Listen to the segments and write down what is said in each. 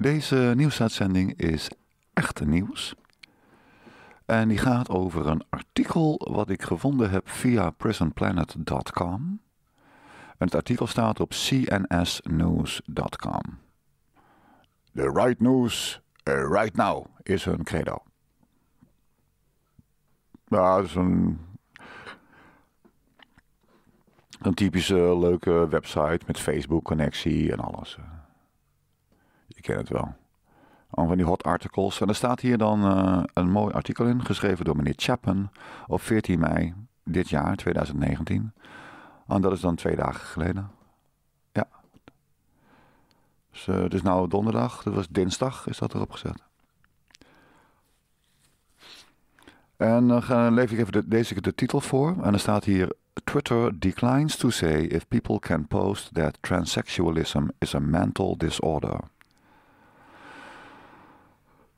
Deze nieuwsuitzending is echt nieuws. En die gaat over een artikel wat ik gevonden heb via prisonplanet.com. En het artikel staat op cnsnews.com. The right news uh, right now is hun credo. Ja, dat is een, een typische leuke website met Facebook-connectie en alles. Ik ken het wel. Al van die hot articles. En er staat hier dan eh, een mooi artikel in, geschreven door meneer Chapman op 14 mei dit jaar, 2019. En dat is dan twee dagen geleden. Ja. Dus eh, het is nou donderdag, dat was dinsdag, is dat erop gezet. En dan eh, leef ik even de, deze de titel voor. En er staat hier: Twitter declines to say if people can post that transsexualism is a mental disorder.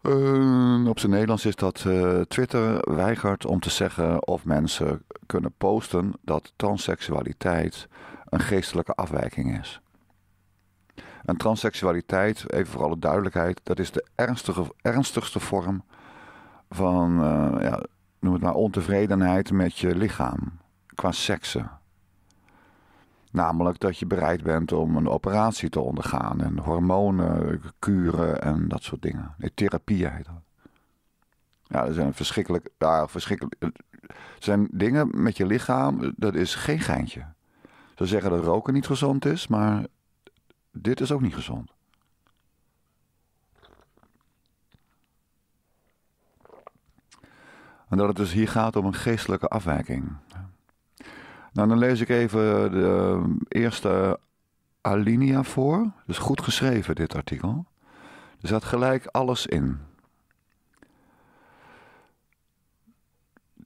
Ehm, op zijn Nederlands is dat eh, Twitter weigert om te zeggen of mensen kunnen posten dat transseksualiteit een geestelijke afwijking is. En transseksualiteit, even voor alle duidelijkheid, dat is de ernstigste vorm van, eh, ja, noem het maar, ontevredenheid met je lichaam qua seksen. Namelijk dat je bereid bent om een operatie te ondergaan. En hormonen, kuren en dat soort dingen. Nee, therapie heet dat. Ja, er zijn verschrikkelijk, ja, verschrikkelijk. Eh, zijn dingen met je lichaam, eh, dat is geen geintje. Ze zeggen dat roken niet gezond is, maar dit is ook niet gezond. En dat het dus hier gaat om een geestelijke afwijking. Nou, dan lees ik even de eh, eerste alinea voor. Dus goed geschreven, dit artikel. Er zat gelijk alles in.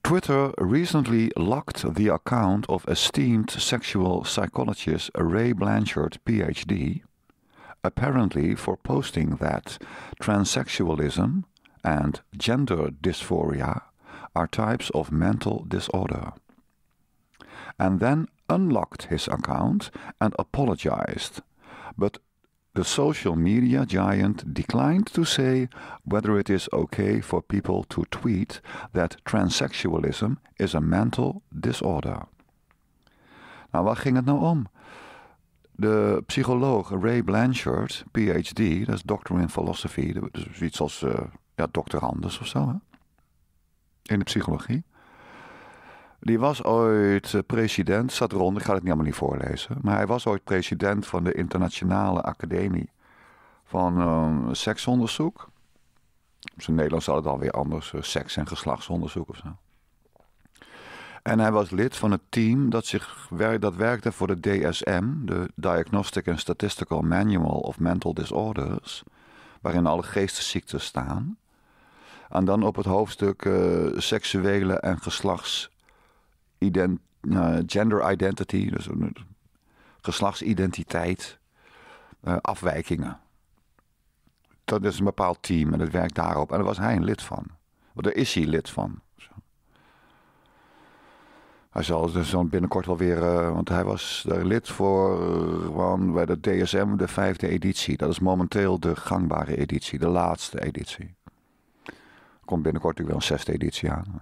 Twitter recently locked the account of esteemed sexual psychologist Ray Blanchard, PhD, apparently for posting that transsexualism and gender dysphoria are types of mental disorder and then unlocked his account and apologized. But the social media giant declined to say whether it is okay for people to tweet that transsexualism is a mental disorder. Nou, waar ging het nou om? De psycholoog Ray Blanchard, PhD, dat is doctor in philosophy, dus iets als uh, ja, doctorandus of zo, hè? in de psychologie. Die was ooit eh, president, zat rond, ik ga het niet allemaal niet voorlezen. Maar hij was ooit president van de Internationale Academie van ehm, Seksonderzoek. Dus in Nederland Nederlands had het alweer anders, eh, seks- en geslachtsonderzoek of zo. En hij was lid van het team dat, zich wer dat werkte voor de DSM, de Diagnostic and Statistical Manual of Mental Disorders, waarin alle geestesziekten staan. En dan op het hoofdstuk eh, seksuele en geslachts eh, gender identity, dus geslachtsidentiteit, eh, afwijkingen. Dat is een bepaald team en dat werkt daarop. En daar was hij een lid van. Want daar is hij lid van. Hij zal dus dan binnenkort wel weer, eh, want hij was lid voor bij de DSM, de vijfde editie. Dat is momenteel de gangbare editie, de laatste editie. Komt binnenkort natuurlijk wel een zesde editie aan.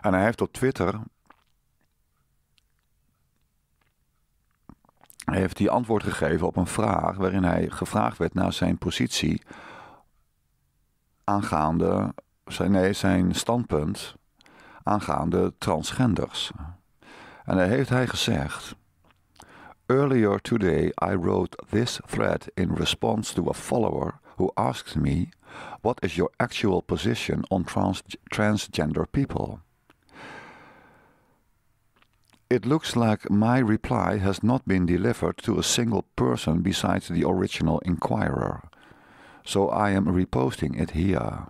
En hij heeft op Twitter heeft hij antwoord gegeven op een vraag waarin hij gevraagd werd naar zijn positie aangaande zijn, nee, zijn standpunt aangaande transgenders. En daar heeft hij gezegd. Earlier today I wrote this thread in response to a follower who asked me, What is your actual position on trans transgender people? It looks like my reply has not been delivered to a single person besides the original inquirer, so I am reposting it here.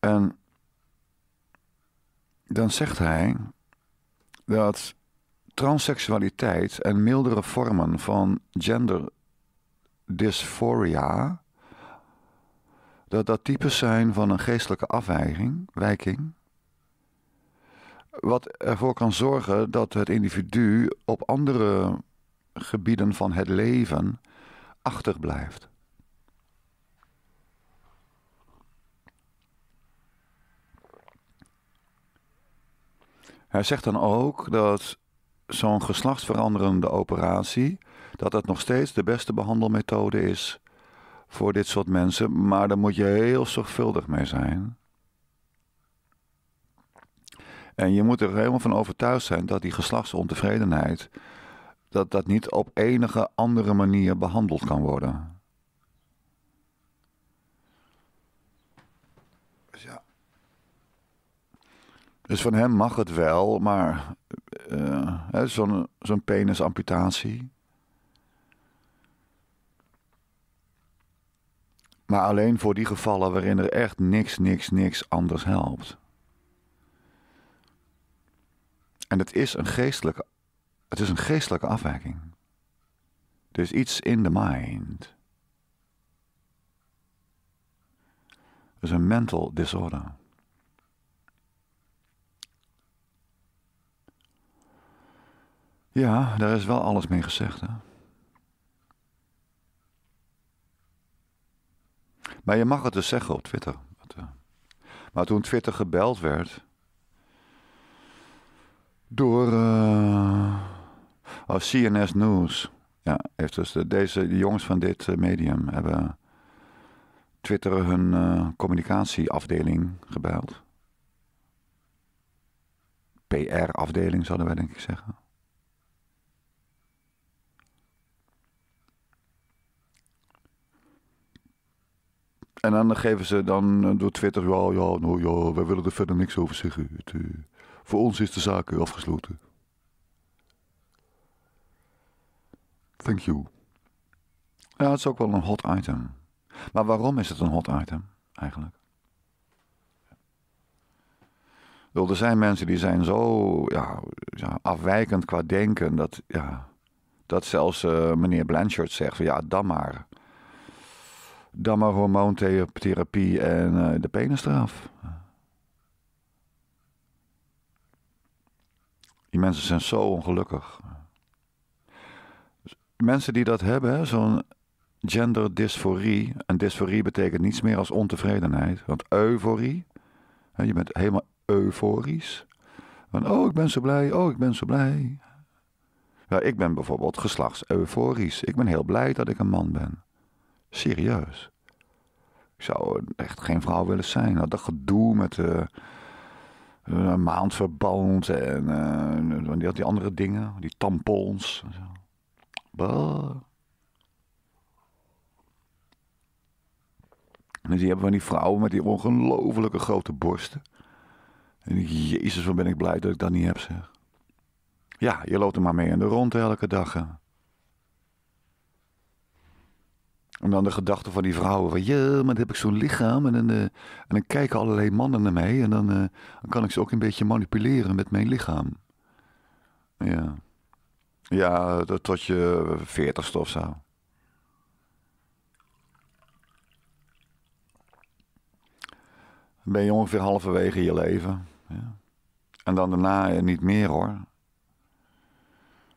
En dan zegt hij dat transseksualiteit en mildere vormen van gender dysphoria, dat dat types zijn van een geestelijke afwijking, wijking, wat ervoor kan zorgen dat het individu op andere gebieden van het leven achterblijft. Hij zegt dan ook dat zo'n geslachtsveranderende operatie, dat dat nog steeds de beste behandelmethode is voor dit soort mensen, maar daar moet je heel zorgvuldig mee zijn. En je moet er helemaal van overtuigd zijn dat die geslachtsontevredenheid dat dat niet op enige andere manier behandeld kan worden. Dus van hem mag het wel, maar eh, zo'n zo penisamputatie. Maar alleen voor die gevallen waarin er echt niks, niks, niks anders helpt. En het is een geestelijke, het is een geestelijke afwijking. Er is iets in de mind. Het is een mental disorder. Ja, daar is wel alles mee gezegd. Hè? Maar je mag het dus zeggen op Twitter. Eh, maar toen Twitter gebeld werd. door. Uh, oh, CNS News. Ja, heeft dus de, deze de jongens van dit eh, medium hebben. Twitter hun communicatieafdeling gebeld. PR-afdeling zouden wij denk ik zeggen. En dan geven ze dan eh, door Twitter, wel ja, nou ja, wij willen er verder niks over zeggen. Het, eh, voor ons is de zaak eh, afgesloten. Thank you. Ja, het is ook wel een hot item. Maar waarom is het een hot item eigenlijk? Wel, er zijn mensen die zijn zo ja, afwijkend qua denken dat, ja, dat zelfs meneer Blanchard zegt: ja, dan maar dan maar hormoontherapie en uh, de straf. Die mensen zijn zo ongelukkig. Mensen die dat hebben, zo'n genderdysforie. En dysforie betekent niets meer als ontevredenheid. Want euforie, je bent helemaal euforisch. Van, oh, ik ben zo blij, oh, ik ben zo blij. Ja, ik ben bijvoorbeeld euforisch. Ik ben heel blij dat ik een man ben. Serieus. Ik zou echt geen vrouw willen zijn. Nou, dat gedoe met uh, maandverband en eh, die, die andere dingen, die tampons. En zo. Bah. Dus en van die vrouwen met die ongelofelijke grote borsten. En jezus, wat ben ik blij dat ik dat niet heb, zeg. Ja, je loopt er maar mee in de rond elke dag. Hè. En dan de gedachte van die vrouwen van, ja, maar dan heb ik zo'n lichaam en dan, eh, en dan kijken allerlei mannen naar mij en dan, eh, dan kan ik ze ook een beetje manipuleren met mijn lichaam. Ja. Ja, tot je veertigste of zo. Dan ben je ongeveer halverwege je leven. Ja. En dan daarna eh, niet meer hoor.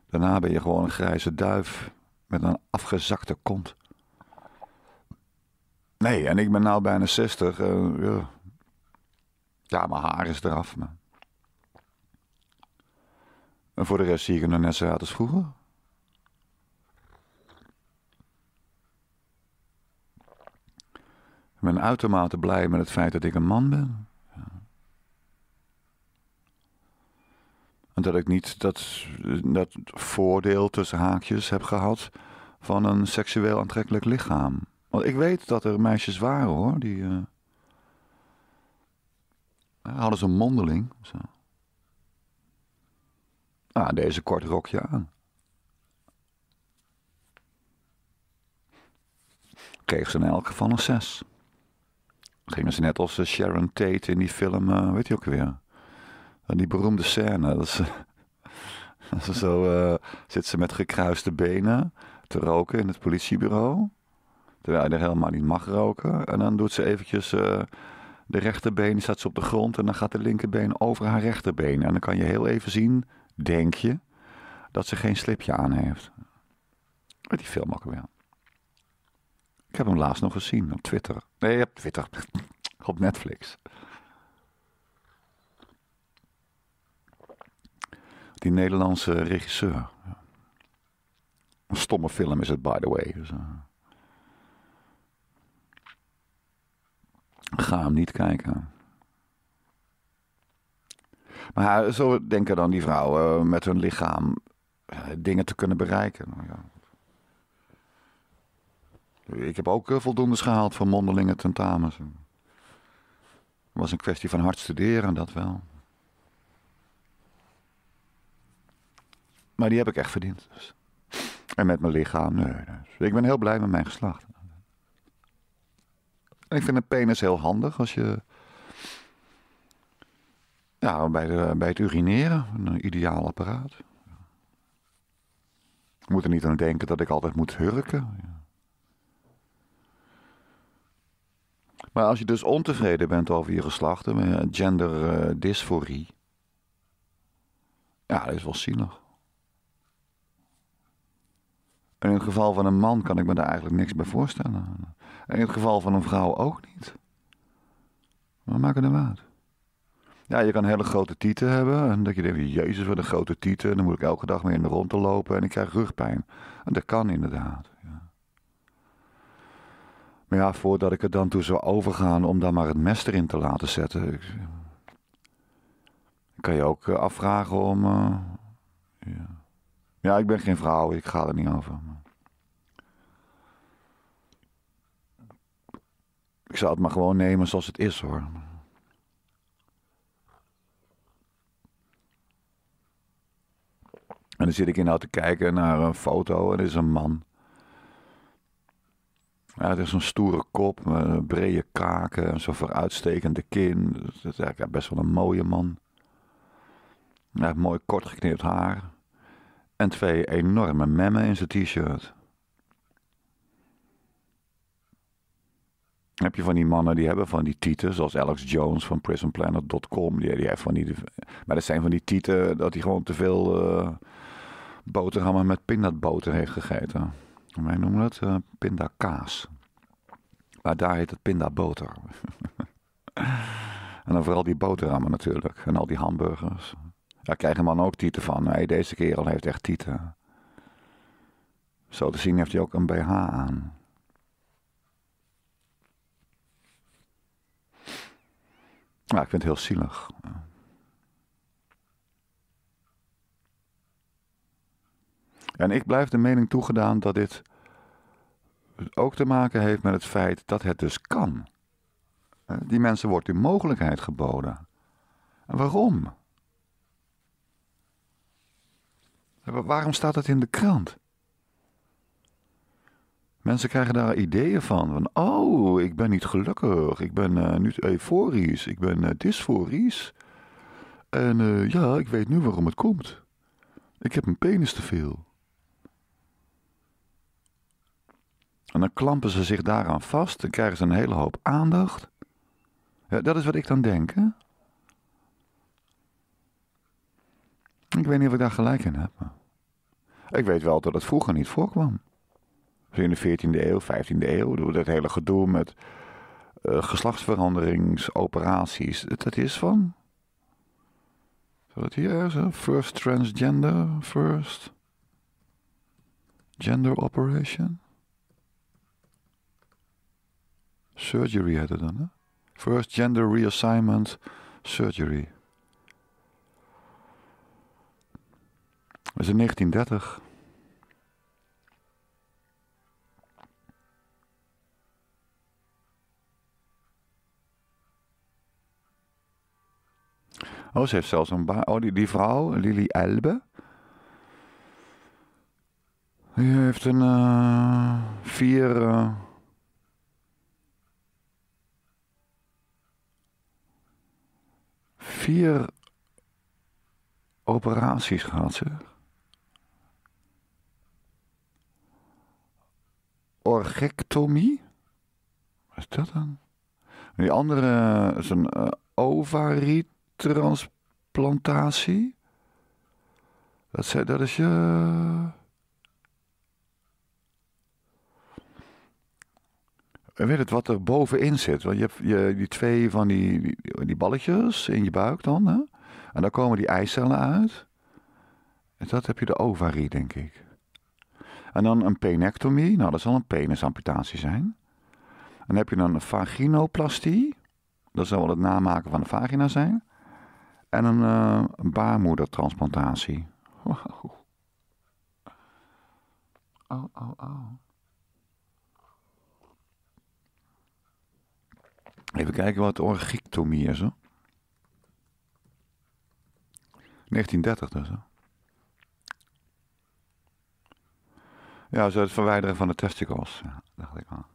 Daarna ben je gewoon een grijze duif met een afgezakte kont. Nee, en ik ben nu bijna 60. Eh, ja. mijn haar is eraf. Maar... En voor de rest zie ik het nog net zo uit als vroeger. Ik ben uitermate blij met het feit dat ik een man ben. En dat ik niet dat, dat voordeel tussen haakjes heb gehad van een seksueel aantrekkelijk lichaam. Want ik weet dat er meisjes waren hoor, die. Uh, hadden een mondeling. Zo. Ah, deze kort rokje aan. Kreeg ze in elk geval een zes, Gingen ze net als eh, Sharon Tate in die film, weet eh, je ook weer. Die beroemde scène. Dat ze, dat ze zo zit ze met gekruiste benen te roken in het politiebureau. Terwijl je er helemaal niet mag roken. En dan doet ze eventjes uh, de rechterbeen, staat ze op de grond. En dan gaat de linkerbeen over haar rechterbeen. En dan kan je heel even zien, denk je, dat ze geen slipje aan heeft. Met die film ook weer. Ik heb hem laatst nog gezien op Twitter. Nee, op Twitter. op Netflix. Die Nederlandse regisseur. Een stomme film is het, by the way. Dus, eh, Ga hem niet kijken. Maar zo denken dan die vrouwen eh, met hun lichaam eh, dingen te kunnen bereiken. Nou ik heb ook eh, voldoendes gehaald van mondelingen tentamens. Het was een kwestie van hard studeren, dat wel. Maar die heb ik echt verdiend. Dus. En met mijn lichaam, nee. Ik ben heel blij met mijn geslacht. En ik vind een penis heel handig als je. Ja, bij, de, bij het urineren. Een ideaal apparaat. Ik moet er niet aan denken dat ik altijd moet hurken. Maar als je dus ontevreden bent over je geslacht, genderdysforie. Eh, ja, dat is wel zielig in het geval van een man kan ik me daar eigenlijk niks bij voorstellen. in het geval van een vrouw ook niet. Maar maken hem nou uit. Ja, je kan hele grote tieten hebben. En dat je denkt, jezus, wat een grote tieten. Dan moet ik elke dag mee in de rondte lopen en ik krijg rugpijn. En dat kan inderdaad. Ja. Maar ja, voordat ik er dan toe zou overgaan om dan maar het mes erin te laten zetten... Ik, kan je ook eh, afvragen om... Eh, ja, ik ben geen vrouw, ik ga er niet over. Ik zou het maar gewoon nemen zoals het is hoor. En dan zit ik nou te kijken naar een foto en er is een man. Ja, het is een stoere kop, een eh, brede kaken en zo'n vooruitstekende kin. Dat is eigenlijk best wel een mooie man. Hij heeft mooi kort geknipt haar en twee enorme memmen in zijn t-shirt. Heb je van die mannen die hebben van die tieten, zoals Alex Jones van PrisonPlanet.com, die, die van die, maar dat zijn van die tieten dat hij gewoon te veel eh, boterhammen met pindatboter heeft gegeten. Wij noemen dat uh, pindakaas. Maar daar heet het pindaboter. en dan vooral die boterhammen natuurlijk en al die hamburgers. Daar krijgen mannen man ook tieten van. Nee, deze kerel heeft echt tieten. Zo te zien heeft hij ook een BH aan. Ja, ik vind het heel zielig. En ik blijf de mening toegedaan dat dit ook te maken heeft met het feit dat het dus kan. Eh, die mensen wordt die mogelijkheid geboden. En waarom? Waarom staat dat in de krant? Mensen krijgen daar ideeën van. Van, oh, ik ben niet gelukkig. Ik ben uh, niet euforisch. Ik ben uh, dysforisch. En eh, ja, ik weet nu waarom het komt. Ik heb een penis te veel. En dan klampen ze zich daaraan vast en krijgen ze een hele hoop aandacht. Ja, dat is wat ik dan denk. Hè? Ik weet niet of ik daar gelijk in heb. Ik weet wel dat het vroeger niet voorkwam. Dus in de 14e eeuw, 15e eeuw, dat hele gedoe met eh, geslachtsveranderingsoperaties. Dat is van. Zal het hier ergens? First transgender, first gender operation. Surgery heette dan, hè? First gender reassignment surgery. was in 1930. Oh, ze heeft zelfs een baan. Oh, die, die vrouw, Lily Elbe. Die heeft een uh, vier. Uh, vier operaties gehad, zeg. orgectomie. Wat is dat dan? Die andere is een uh, ovarietransplantatie. Dat, zei, dat is je. Eh, weet het wat er bovenin zit. Want je hebt je, die twee van die, die, balletjes in je buik dan. Hè? En daar komen die eicellen uit. En dat heb je de ovarie, denk ik. En dan een penectomie, nou dat zal een penisamputatie zijn. En dan heb je dan een vaginoplastie, dat zal wel het namaken van de vagina zijn. En een, eh, baarmoedertransplantatie. Wow. Oh, oh, Even kijken wat orchiectomie is. Hoor. 1930 dus. Hoor. Ja, zo het verwijderen van de testicles, dacht ik al.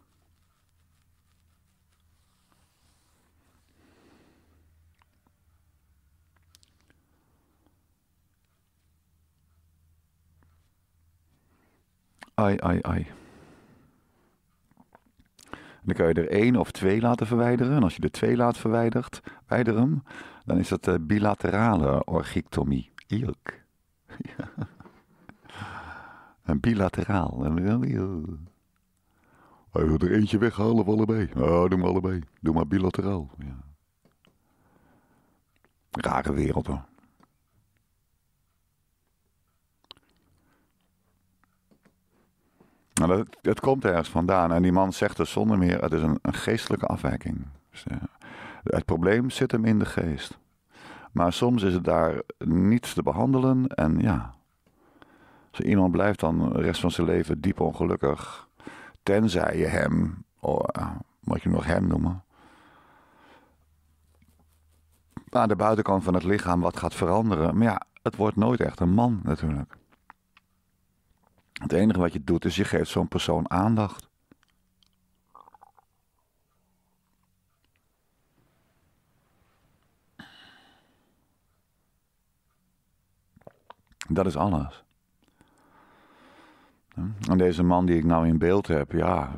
Ai, ai, ai. Dan kan je er één of twee laten verwijderen. En als je er twee laat verwijderd, verwijderen, dan is dat eh, bilaterale orchiectomie. Ilk. Ja. En bilateraal. Hij wil er eentje weghalen of allebei. Oh, doe maar allebei. Doe maar bilateraal. Ja. Rare wereld hoor. Nou, komt ergens vandaan. En die man zegt het zonder meer, het is een, een geestelijke afwijking. Dus, eh, het probleem zit hem in de geest. Maar soms is het daar niets te behandelen en ja, als iemand blijft dan de rest van zijn leven diep ongelukkig. Tenzij je hem, oh, eh, moet je nog hem noemen, aan de buitenkant van het lichaam wat gaat veranderen. Maar ja, het wordt nooit echt een man natuurlijk. Het enige wat je doet is je geeft zo'n persoon aandacht. Dat is alles. Hm? En deze man die ik nou in beeld heb, ja.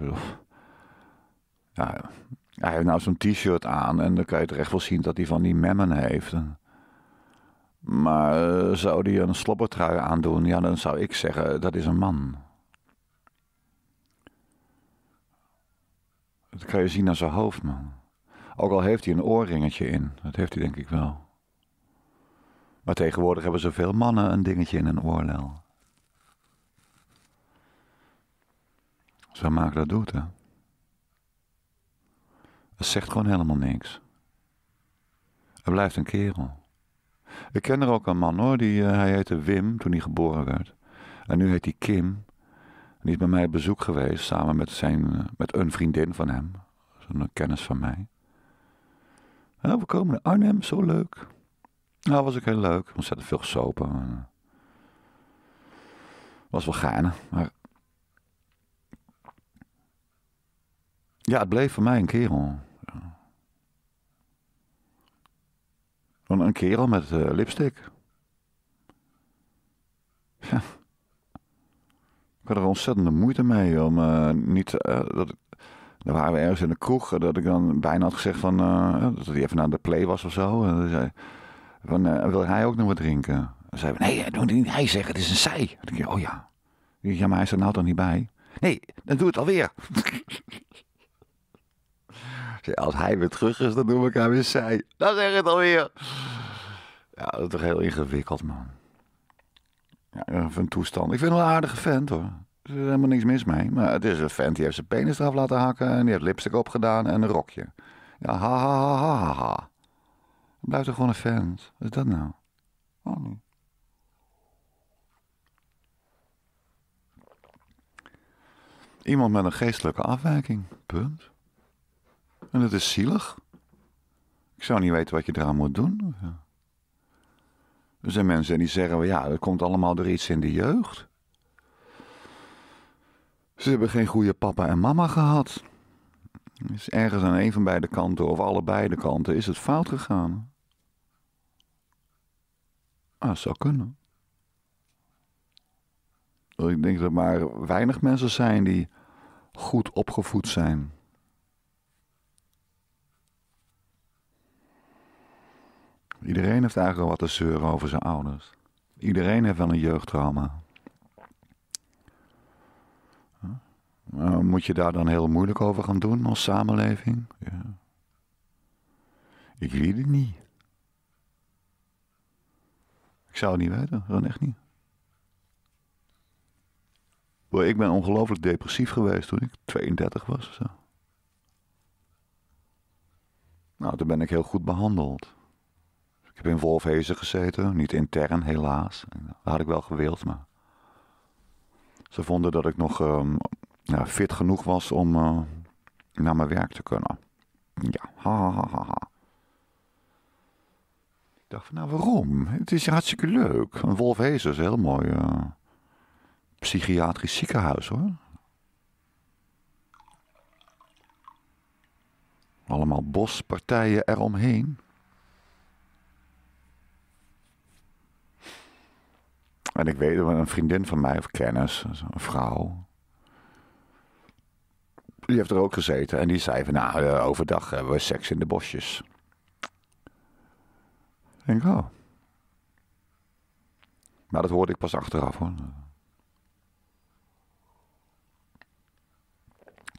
ja hij heeft nou zo'n t-shirt aan en dan kan je terecht wel zien dat hij van die memmen heeft. Maar eh, zou die een slobbertrui aandoen, ja, dan zou ik zeggen eh, dat is een man. Dat kan je zien aan zijn hoofd, man. Ook al heeft hij een oorringetje in, dat heeft hij denk ik wel. Maar tegenwoordig hebben zoveel mannen een dingetje in een oorlel. Zo maak dat doet, hè. Het zegt gewoon helemaal niks. Hij blijft een kerel. Ik ken er ook een man hoor, die, eh, hij heette Wim toen hij geboren werd. En nu heet hij Kim. die is bij mij op bezoek geweest samen met, zijn, eh, met een vriendin van hem. Zo'n kennis van mij. Nou, we komen naar Arnhem, zo leuk. Nou, was ik heel leuk. Ontzettend veel sopen. Eh, was wel gaarne, maar Ja, het bleef voor mij een kerel. Een kerel met eh, lipstick. Ik had er ontzettende moeite mee om eh, niet. Uh, dat ik, dan waren we ergens in de kroeg dat ik dan bijna had gezegd van. dat hij even naar de play was of zo. En zei, van, wil hij ook nog wat drinken? En zei: Nee, doe het niet. Hij zegt: Het is een zij. Dan dacht ik: Oh ja. Ja, maar hij staat nou toch niet bij? Nee, dan doe het alweer. Als hij weer terug is, dan noem ik hem weer zij. Dan zeg ik het alweer. Ja, dat is toch heel ingewikkeld, man. Ja, een toestand. Ik vind hem een aardige vent, hoor. Er is helemaal niks mis mee. Maar het is een vent die heeft zijn penis eraf laten hakken... en die heeft lipstick opgedaan en een rokje. Ja, ha, ha, ha, ha, ha. Blijft toch gewoon een vent. Wat is dat nou? Oh, nee. Iemand met een geestelijke afwijking. Punt. En dat is zielig. Ik zou niet weten wat je eraan moet doen. Er zijn mensen die zeggen, ja, dat komt allemaal door iets in de jeugd. Ze hebben geen goede papa en mama gehad. Dus ergens aan een van beide kanten of allebei de kanten is het fout gegaan. Ah, zou kunnen. Ik denk dat er maar weinig mensen zijn die goed opgevoed zijn. Iedereen heeft eigenlijk wat te zeuren over zijn ouders. Iedereen heeft wel een jeugdtrauma. Eh, moet je daar dan heel moeilijk over gaan doen als samenleving? Ja. Ik weet het niet. Ik zou het niet weten, gewoon echt niet. ik ben ongelooflijk depressief geweest toen ik 32 was zo. Nou, toen ben ik heel goed behandeld. Ik heb in Wolfhezen gezeten, niet intern helaas. Dat had ik wel gewild, maar... Ze vonden dat ik nog ehm, ja, fit genoeg was om eh, naar mijn werk te kunnen. Ja, ha, ha, ha, ha. Ik dacht van, nou waarom? Het is hartstikke leuk. Een Wolfhezen is een heel mooi eh, psychiatrisch ziekenhuis hoor. Allemaal bospartijen eromheen. En ik weet dat een vriendin van mij, of kennis, dus een vrouw. Die heeft er ook gezeten. En die zei van, nou, eh, overdag hebben we seks in de bosjes. Ik denk, oh. Maar dat hoorde ik pas achteraf, hoor.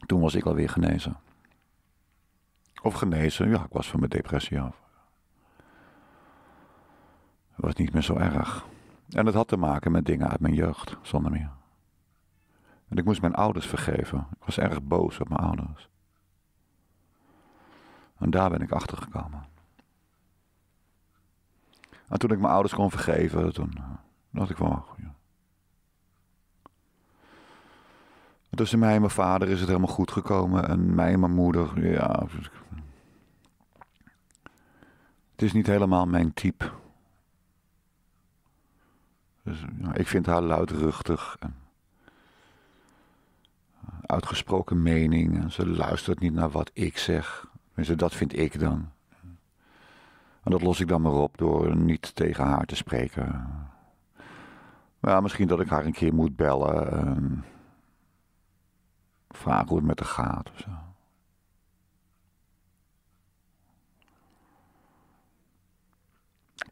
Toen was ik alweer genezen. Of genezen, ja, ik was van mijn depressie af. Het was niet meer zo erg. En dat had te maken met dingen uit mijn jeugd, zonder meer. En ik moest mijn ouders vergeven. Ik was erg boos op mijn ouders. En daar ben ik achter gekomen. En toen ik mijn ouders kon vergeven, toen eh, dacht ik van. Oh, ja. Tussen mij en mijn vader is het helemaal goed gekomen. En mij en mijn moeder, ja. Het is niet helemaal mijn type. Dus, ik vind haar luidruchtig. En eh, uitgesproken mening. En ze luistert niet naar wat ik zeg. Tenminste, dat vind ik dan. En dat los ik dan maar op door niet tegen haar te spreken. Maar ja, misschien dat ik haar een keer moet bellen. En vragen hoe het met haar gaat of zo.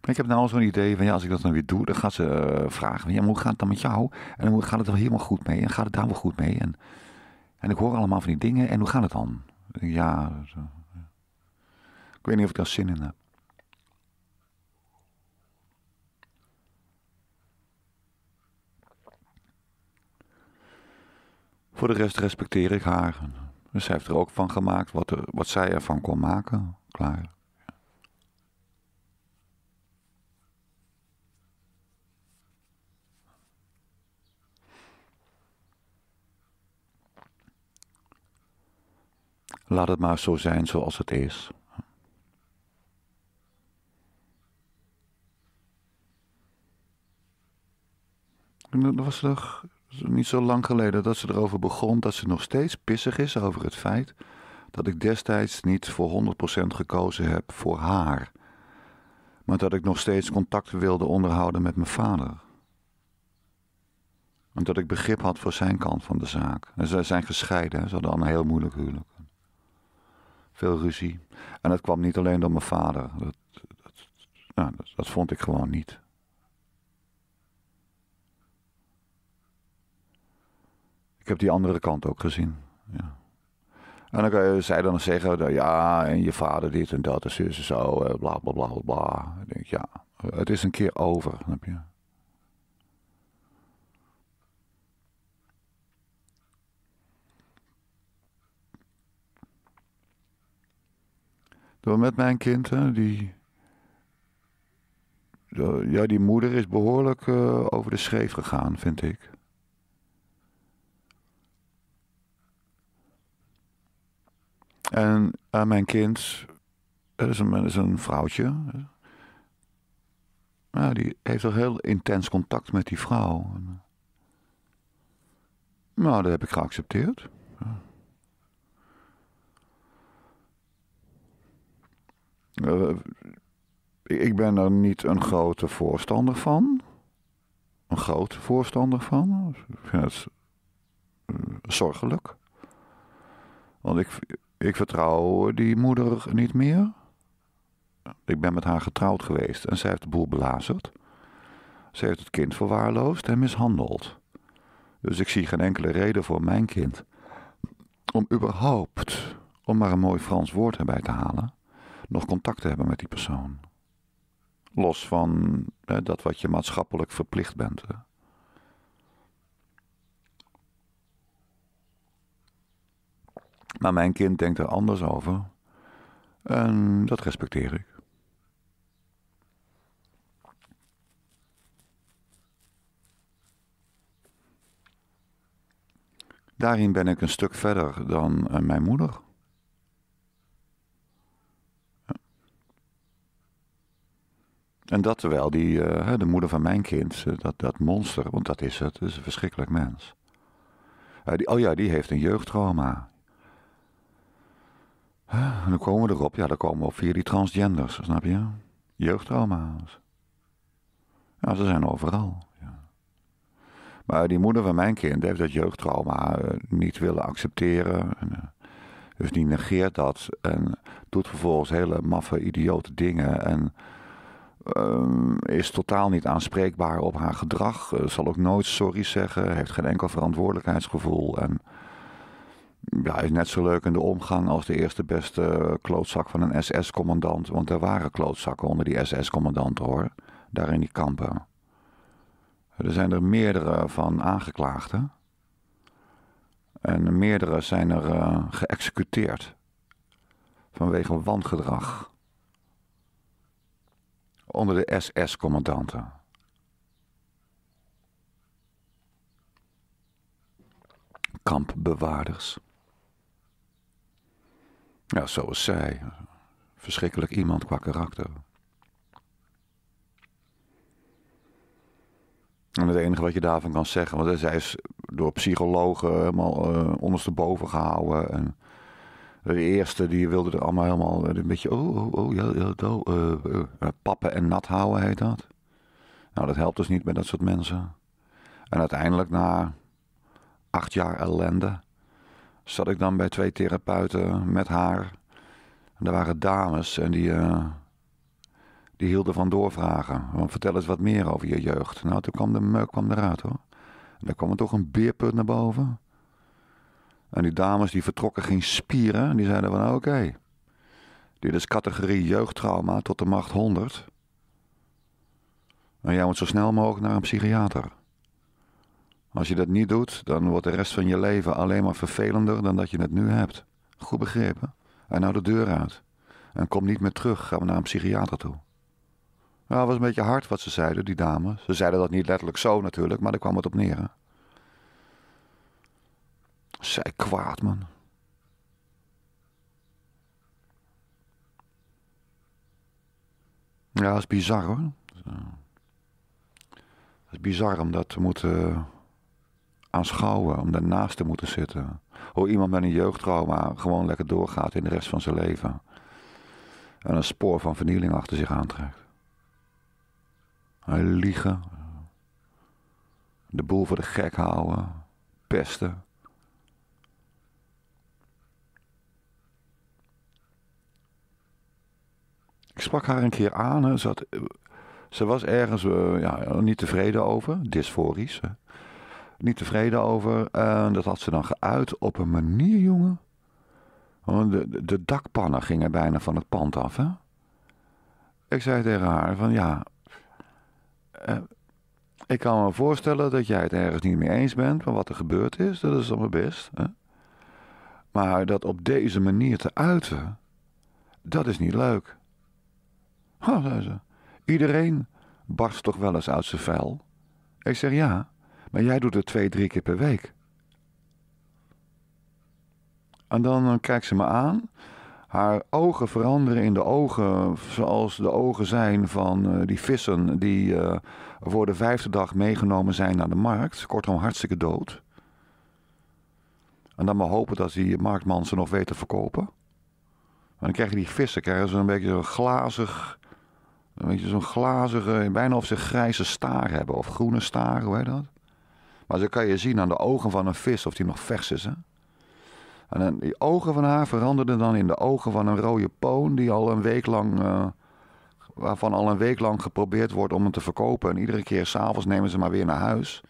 ik heb nou al zo'n idee van ja, als ik dat dan weer doe, dan gaan ze eh, vragen: ja, hoe gaat het dan met jou? En hoe gaat het er helemaal goed mee? En gaat het daar wel goed mee? En, en ik hoor allemaal van die dingen. En hoe gaat het dan? Ja, zo. ik weet niet of ik daar zin in heb. Voor de rest respecteer ik haar. ze zij heeft er ook van gemaakt wat, eh, wat zij ervan kon maken. Klaar. Laat het maar zo zijn zoals het is. Dat was nog niet zo lang geleden dat ze erover begon dat ze nog steeds pissig is over het feit dat ik destijds niet voor 100% gekozen heb voor haar, maar dat ik nog steeds contact wilde onderhouden met mijn vader. En dat ik begrip had voor zijn kant van de zaak. En ze zijn gescheiden, ze hadden al een heel moeilijk huwelijk veel ruzie. En dat kwam niet alleen door mijn vader. Dat, nou, dat, dat, vond ik gewoon niet. Ik heb die andere kant ook gezien. Ja. En dan kan je, zij dan zeggen, dat, ja, en je vader dit en dat, en zus en zo, eh, bla bla bla bla. Ik denk, ja, het is een keer over, heb je? door met mijn kind. Hè, die, ja, die moeder is behoorlijk eh, over de schreef gegaan, vind ik. En aan mijn kind, dat is een, dat is een vrouwtje. Ja, die heeft toch heel intens contact met die vrouw. Nou, dat heb ik geaccepteerd. Ja. Eh, ik ben er niet een grote voorstander van. Een grote voorstander van. Ik het eh, zorgelijk. Want ik, ik vertrouw die moeder niet meer. Ik ben met haar getrouwd geweest en zij heeft de boel belazerd. Ze heeft het kind verwaarloosd en mishandeld. Dus ik zie geen enkele reden voor mijn kind om überhaupt, om maar een mooi Frans woord erbij te halen, nog contact te hebben met die persoon. Los van hè, dat wat je maatschappelijk verplicht bent. Hè. Maar mijn kind denkt er anders over. En dat respecteer ik. Daarin ben ik een stuk verder dan eh, mijn moeder. En dat terwijl die, eh, de moeder van mijn kind, eh, dat, dat monster, want dat is het, dat is een verschrikkelijk mens. Eh, die, oh ja, die heeft een jeugdtrauma. en dan komen we erop, ja, dan komen we op via die transgenders, snap je? Jeugdtrauma's. Ja, ze zijn overal. Ja. Maar die moeder van mijn kind heeft dat jeugdtrauma niet willen accepteren. En, dus die negeert dat en doet vervolgens hele maffe, idiote dingen. En Ehm, is totaal niet aanspreekbaar op haar gedrag. Eh, zal ook nooit sorry zeggen. Heeft geen enkel verantwoordelijkheidsgevoel. En ja, is net zo leuk in de omgang als de eerste beste klootzak van een SS-commandant. Want er waren klootzakken onder die SS-commandanten hoor. Daar in die kampen. Er zijn er meerdere van aangeklaagden. En meerdere zijn er eh, geëxecuteerd. Vanwege wangedrag onder de SS-commandanten. Kampbewaarders. Ja, zoals zij. Verschrikkelijk iemand qua karakter. En het enige wat je daarvan kan zeggen, want zij is door psychologen helemaal eh, ondersteboven gehouden. En de eerste die wilde er allemaal helemaal een beetje. Oh, oh, oh, ja, ja, do, eh, eh, eh, pappen en nat houden heet dat. Nou, dat helpt dus niet met dat soort mensen. En uiteindelijk, na acht jaar ellende, zat ik dan bij twee therapeuten met haar. En daar waren dames en die. die hielden van doorvragen. Want vertel eens wat meer over je jeugd. Nou, toen kwam de meuk kwam eruit hoor. En daar kwam er toch een beerput naar boven. En die dames die vertrokken geen spieren. Die zeiden van nou, oké, dit is categorie jeugdtrauma tot de macht 100. En jij moet zo snel mogelijk naar een psychiater. Als je dat niet doet, dan wordt de rest van je leven alleen maar vervelender dan dat je het nu hebt. Goed begrepen? En nou de deur uit. En kom niet meer terug, gaan we naar een psychiater toe. Nou, dat was een beetje hard wat ze zeiden, die dames. Ze zeiden dat niet letterlijk zo natuurlijk, maar daar kwam het op neer. Zij kwaad, man. Ja, dat is bizar hoor. Het is bizar om dat te moeten aanschouwen, om daarnaast te moeten zitten. Hoe iemand met een jeugdtrauma gewoon lekker doorgaat in de rest van zijn leven. En een spoor van vernieling achter zich aantrekt. Hij liegen. De boel voor de gek houden. Pesten. ik sprak haar een keer aan. Eh, ze, was ergens eh, ja, niet tevreden over, dysforisch. Niet tevreden over. En eh, dat had ze dan geuit op een manier, jongen. Oh, de, de dakpannen gingen bijna van het pand af. Hè. Ik zei tegen haar van ja, ik kan me voorstellen dat jij het ergens niet mee eens bent van wat er gebeurd is. Dat is allemaal best. Hè? Maar dat op deze manier te uiten, dat is niet leuk. Ha, zei ze, iedereen barst toch wel eens uit zijn vuil? Ik zeg ja, maar jij doet het twee, drie keer per week. En dan eh, kijkt ze me aan. Haar ogen veranderen in de ogen zoals de ogen zijn van eh, die vissen die eh, voor de vijfde dag meegenomen zijn naar de markt. Kortom, hartstikke dood. En dan maar hopen dat die marktman ze nog weet te verkopen. En dan krijgen die vissen krijgen ze een beetje een glazig Weet je, zo'n glazige, bijna of ze grijze staar hebben. Of groene staar, hoe heet dat? Maar zo kan je zien aan de ogen van een vis of die nog vers is. Hè? En die ogen van haar veranderden dan in de ogen van een rode poon die al een week lang... Eh, waarvan al een week lang geprobeerd wordt om hem te verkopen. En iedere keer s'avonds nemen ze maar weer naar huis.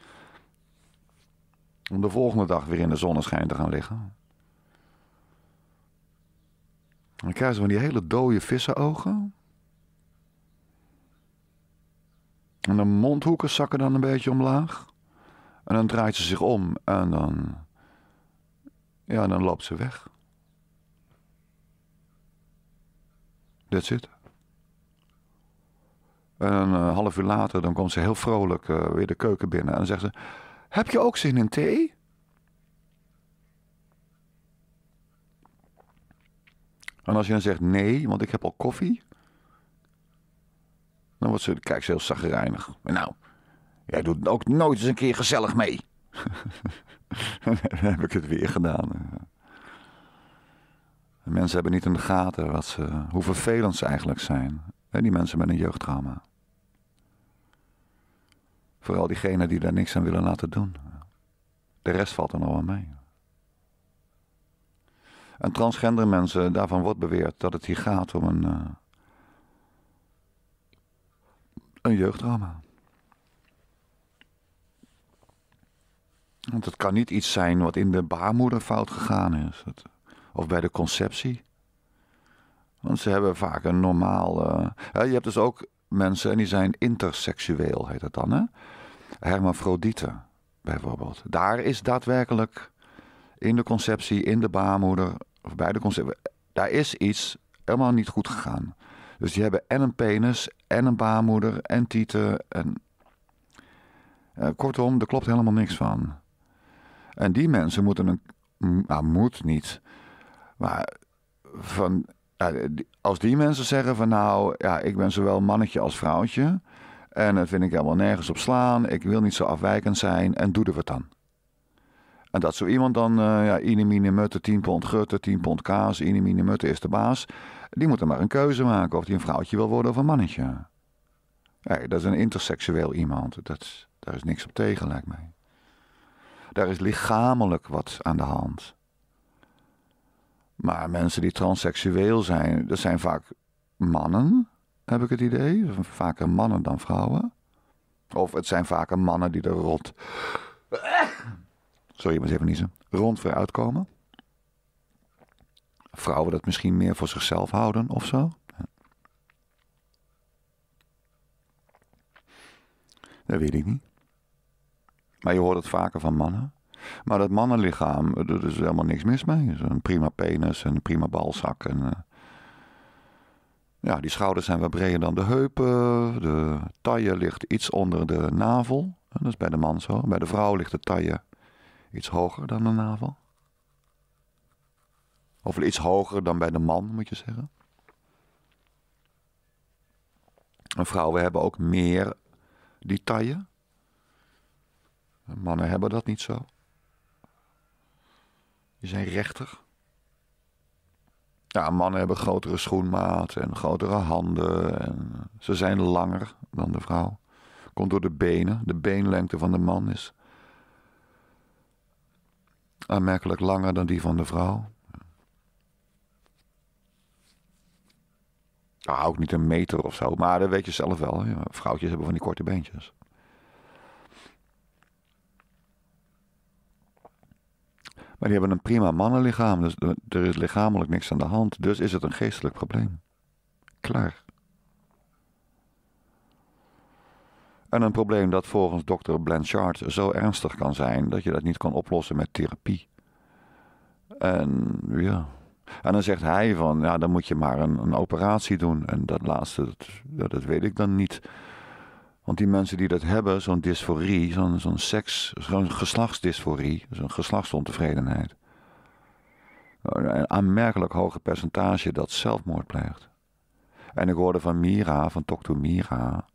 Om de volgende dag weer in de zonneschijn te gaan liggen. Dan krijgen ze van die hele dode ogen. En de mondhoeken zakken dan een beetje omlaag. En dan draait ze zich om en dan. Ja, dan loopt ze weg. That's it. En een eh, half uur later dan komt ze heel vrolijk eh, weer de keuken binnen en zegt ze: Heb je ook zin in thee? En als je dan zegt nee, want ik heb al koffie. Dan wordt ze, kijkt ze heel zagrijnig. Nou, jij doet ook nooit eens een keer gezellig mee. dan heb ik het weer gedaan. mensen hebben niet in de gaten wat ze, hoe vervelend ze eigenlijk zijn. Die mensen met een jeugdtrauma. Vooral diegenen die daar niks aan willen laten doen. De rest valt er nog wel mee. En transgender mensen, daarvan wordt beweerd dat het hier gaat om een eh, een jeugddrama. Want het kan niet iets zijn wat in de baarmoeder fout gegaan is. of bij de conceptie. Want ze hebben vaak een normaal. Eh, je hebt dus ook mensen en die zijn interseksueel, heet dat dan. Hè? bijvoorbeeld. Daar is daadwerkelijk in de conceptie, in de baarmoeder, of bij de conceptie, daar is iets helemaal niet goed gegaan. Dus die hebben en een penis, en een baarmoeder, en tieten. En... Eh, kortom, er klopt helemaal niks van. En die mensen moeten een. Nou, moet niet. Maar van, als die mensen zeggen van nou, ja, ik ben zowel mannetje als vrouwtje. En dat vind ik helemaal nergens op slaan. Ik wil niet zo afwijkend zijn. En doen we het dan. En dat zo iemand dan, uh, ja, inimine mutte, 10 pond gutte, 10 pond kaas, inimine mutte is de baas. Die moet dan maar een keuze maken of die een vrouwtje wil worden of een mannetje. Hey, dat is een interseksueel iemand. Dat, daar is niks op tegen, lijkt mij. Daar is lichamelijk wat aan de hand. Maar mensen die transseksueel zijn, dat zijn vaak mannen, heb ik het idee. Vaker mannen dan vrouwen. Of het zijn vaker mannen die er rot. Sorry, maar moet even niezen. Rond vooruitkomen vrouwen dat misschien meer voor zichzelf houden of zo. Dat weet ik niet. Maar je hoort het vaker van mannen. Maar dat mannenlichaam, er is helemaal niks mis mee. Een prima penis, en een prima balzak. En, eh, ja, die schouders zijn wat breder dan de heupen. De taille ligt iets onder de navel. Dat is bij de man zo. Bij de vrouw ligt de taille iets hoger dan de navel. Of iets hoger dan bij de man, moet je zeggen. En vrouwen hebben ook meer die taille. Mannen hebben dat niet zo. Die zijn rechter. Ja, mannen hebben grotere schoenmaat en grotere handen. ze zijn langer dan de vrouw. Komt door de benen. De beenlengte van de man is aanmerkelijk langer dan die van de vrouw. Nou, ook niet een meter of zo. Maar dat weet je zelf wel. Vrouwtjes hebben van die korte beentjes. Maar die hebben een prima mannenlichaam. Dus er is lichamelijk niks aan de hand. Dus is het een geestelijk probleem. Klaar. En een probleem dat volgens dokter Blanchard zo ernstig kan zijn dat je dat niet kan oplossen met therapie. En ja, en dan zegt hij van, ja, dan moet je maar een, een operatie doen. En dat laatste, dat, weet ik dan niet. Want die mensen die dat hebben, zo'n dysforie, zo'n zo'n seks, zo'n geslachtsdysforie, zo'n geslachtsontevredenheid. Nou, een aanmerkelijk hoger percentage dat zelfmoord pleegt. En ik hoorde van Mira, van Dr. Mira,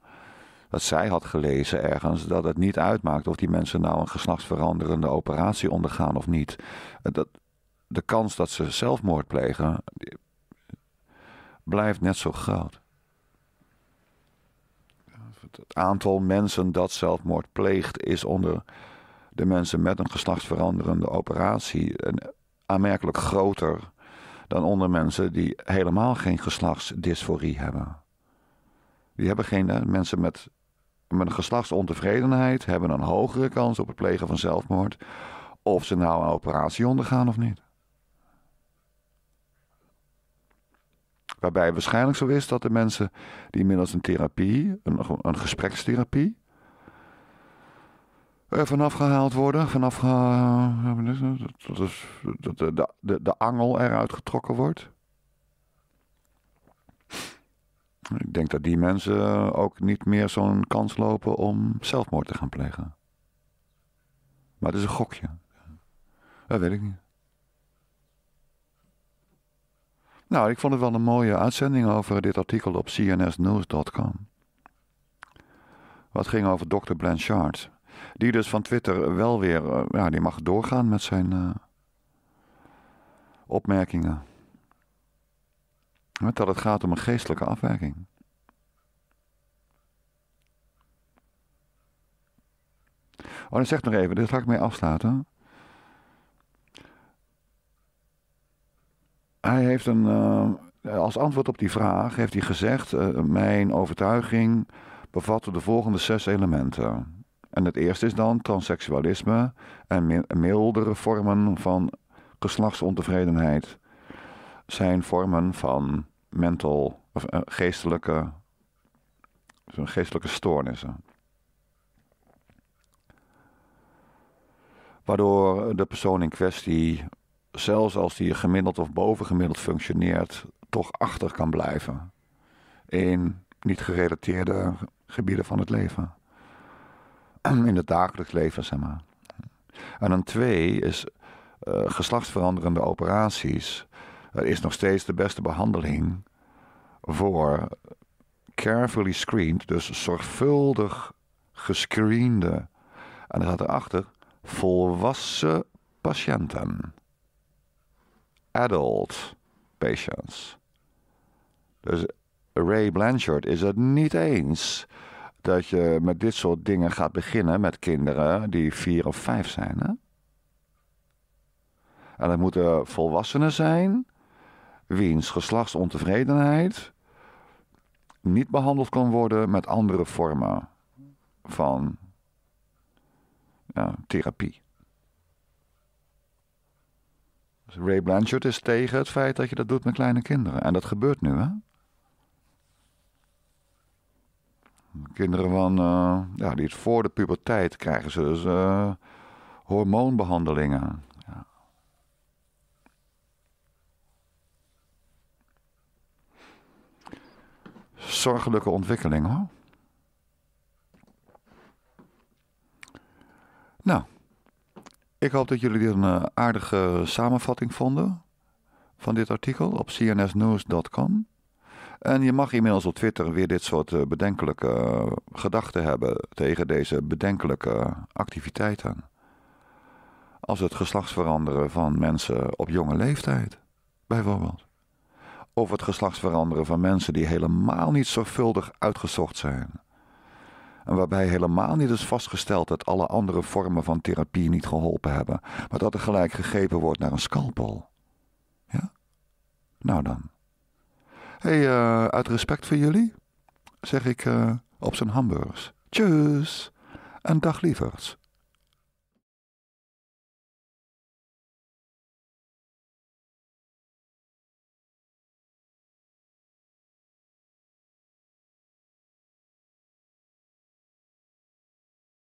dat zij had gelezen ergens dat het niet uitmaakt of die mensen nou een geslachtsveranderende operatie ondergaan of niet. Dat, de kans dat ze zelfmoord plegen blijft net zo groot. Het aantal mensen dat zelfmoord pleegt is onder de mensen met een geslachtsveranderende operatie eh, aanmerkelijk groter dan onder mensen die helemaal geen geslachtsdysforie hebben. Die hebben geen mensen met, met een geslachtsontevredenheid hebben een hogere kans op het plegen van zelfmoord, of ze nou een operatie ondergaan of niet. Waarbij waarschijnlijk zo is dat de mensen die inmiddels een therapie, een, een gesprekstherapie, er eh, vanaf gehaald worden. Vanaf dat, is, dat de, de, de, de angel eruit getrokken wordt. Ik denk dat die mensen ook niet meer zo'n kans lopen om zelfmoord te gaan plegen. Maar het is een gokje. Dat weet ik niet. Nou, ik vond het wel een mooie uitzending over dit artikel op cnsnews.com. Wat ging over Dr. Blanchard. Die dus van Twitter wel weer, eh, ja, die mag doorgaan met zijn eh, opmerkingen. dat het gaat om een geestelijke afwijking. Oh, dan zeg nog even, dit ga ik mee afsluiten. hij heeft een, eh, als antwoord op die vraag heeft hij gezegd: eh, Mijn overtuiging bevatte de volgende zes elementen. En het eerste is dan transseksualisme en mildere vormen van geslachtsontevredenheid zijn vormen van mental of uh, geestelijke, geestelijke stoornissen. Waardoor de persoon in kwestie zelfs als die gemiddeld of bovengemiddeld functioneert, toch achter kan blijven in niet gerelateerde gebieden van het leven. In het dagelijks leven, zeg maar. En dan twee is uh, geslachtsveranderende operaties uh, is nog steeds de beste behandeling voor carefully screened, dus zorgvuldig gescreende, en dat gaat erachter, volwassen patiënten adult patients. Dus Ray Blanchard is het niet eens dat je met dit soort dingen gaat beginnen met kinderen die vier of vijf zijn. Hè? En dat moeten volwassenen zijn wiens geslachtsontevredenheid niet behandeld kan worden met andere vormen van ja, therapie. Dus Ray Blanchard is tegen het feit dat je dat doet met kleine kinderen. En dat gebeurt nu, hè? Kinderen van, eh, ja, die voor de puberteit krijgen ze dus hormoonbehandelingen. Ja. Zorgelijke ontwikkeling, hoor. Nou, ik hoop dat jullie dit een eh, aardige samenvatting vonden van dit artikel op cnsnews.com. En je mag inmiddels op Twitter weer dit soort eh, bedenkelijke eh, gedachten hebben tegen deze bedenkelijke activiteiten. Als het geslachtsveranderen van mensen op jonge leeftijd, bijvoorbeeld. Of het geslachtsveranderen van mensen die helemaal niet zorgvuldig uitgezocht zijn. En waarbij helemaal niet is vastgesteld dat alle andere vormen van therapie niet geholpen hebben. Maar dat er gelijk gegrepen wordt naar een scalpel. Ja? Nou dan. hey, eh, uit respect voor jullie zeg ik eh, op zijn hamburgers. Tjus en dag lievers.